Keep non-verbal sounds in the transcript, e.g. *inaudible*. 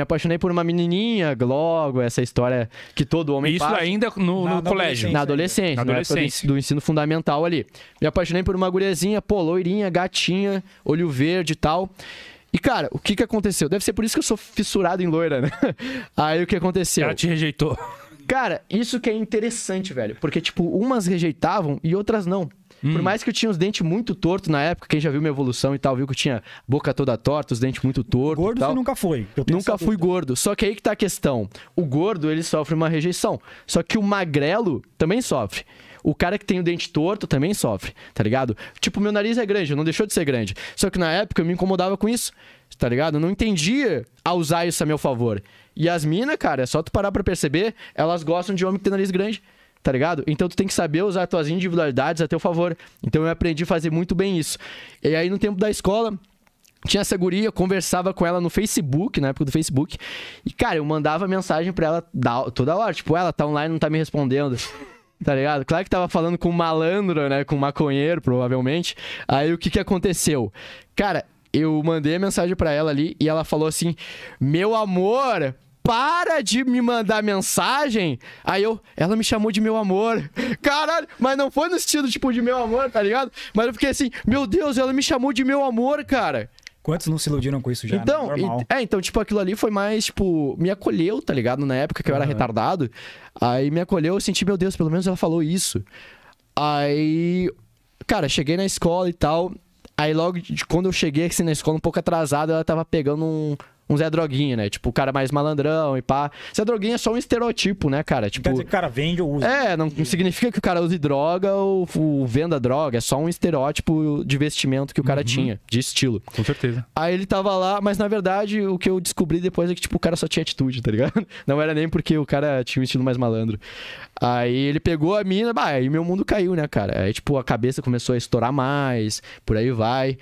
Me apaixonei por uma menininha, logo, essa história que todo homem Isso passa. ainda no, na, no na colégio. Na adolescência. Na adolescência. Do, do, ensino fundamental ali. Me apaixonei por uma guriazinha, pô, loirinha, gatinha, olho verde e tal. E, cara, o que que aconteceu? Deve ser por isso que eu sou fissurado em loira, né? *laughs* Aí o que aconteceu? Ela te rejeitou. Cara, isso que é interessante, velho. Porque, tipo, umas rejeitavam e outras não. Hum. Por mais que eu tinha os dentes muito tortos na época, quem já viu minha evolução e tal, viu que eu tinha boca toda torta, os dentes muito tortos. Gordo você nunca foi. nunca fui dúvida. gordo. Só que aí que tá a questão. O gordo, ele sofre uma rejeição. Só que o magrelo também sofre. O cara que tem o dente torto também sofre, tá ligado? Tipo, meu nariz é grande, não deixou de ser grande. Só que na época eu me incomodava com isso, tá ligado? Eu não entendia a usar isso a meu favor. E as minas, cara, é só tu parar pra perceber, elas gostam de homem que tem nariz grande tá ligado? Então tu tem que saber usar tuas individualidades a teu favor. Então eu aprendi a fazer muito bem isso. E aí no tempo da escola, tinha essa guria, conversava com ela no Facebook, na época do Facebook. E, cara, eu mandava mensagem pra ela toda hora. Tipo, ela tá online não tá me respondendo. *laughs* Tá ligado? Claro que tava falando com um malandro, né? Com um maconheiro, provavelmente. Aí o que que aconteceu? Cara, eu mandei a mensagem para ela ali e ela falou assim: Meu amor, para de me mandar mensagem. Aí eu, ela me chamou de meu amor. *laughs* Caralho, mas não foi no sentido tipo de meu amor, tá ligado? Mas eu fiquei assim, meu Deus, ela me chamou de meu amor, cara. Quantos não se iludiram com isso já? Né? Então, né? é, então, tipo, aquilo ali foi mais, tipo, me acolheu, tá ligado? Na época que eu era uhum. retardado. Aí me acolheu, eu senti, meu Deus, pelo menos ela falou isso. Aí, cara, cheguei na escola e tal. Aí logo de, quando eu cheguei assim na escola, um pouco atrasado, ela tava pegando um, um Zé Droguinha, né? Tipo, o cara mais malandrão e pá. Zé Droguinha é só um estereotipo, né, cara? Tipo, Quer dizer que o cara vende ou usa. É, não significa que o cara use droga ou, ou venda droga. É só um estereótipo de vestimento que o cara uhum. tinha, de estilo. Com certeza. Aí ele tava lá, mas na verdade o que eu descobri depois é que, tipo, o cara só tinha atitude, tá ligado? *laughs* Não era nem porque o cara tinha um estilo mais malandro. Aí ele pegou a mina, bah, aí meu mundo caiu, né, cara? Aí, tipo, a cabeça começou a estourar mais, por aí vai.